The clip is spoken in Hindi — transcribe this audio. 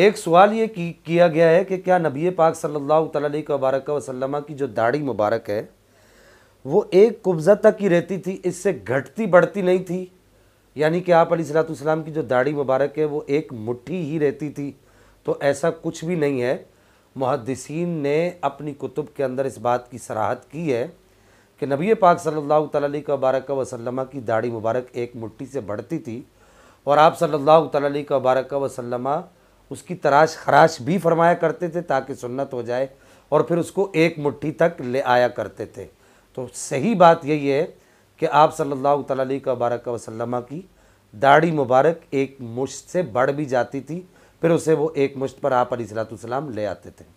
एक सवाल ये की, किया गया है कि क्या नबी पाक सल्लल्लाहु अलैहि वबारक वसल्लम की जो दाढ़ी मुबारक है वो एक कुब्ज़ा तक ही रहती थी इससे घटती बढ़ती नहीं थी यानी कि आप सलाम की जो दाढ़ी मुबारक है वो एक मुट्ठी ही रहती थी तो ऐसा कुछ भी नहीं है मुहदसिन ने अपनी कुतुब के अंदर इस बात की सराहत की है कि नबी पाक सल्ला तबारक वसलम की दाढ़ी मुबारक एक मुट्ठी से बढ़ती थी और आप सल्ला तबारक वसलमा उसकी तराश खराश भी फरमाया करते थे ताकि सुन्नत हो जाए और फिर उसको एक मुट्ठी तक ले आया करते थे तो सही बात यही है कि आप सल्लल्लाहु अलैहि वबारक वसल्लम की दाढ़ी मुबारक एक मुश्त से बढ़ भी जाती थी फिर उसे वो एक मुश्त पर आप अलीसलाम ले आते थे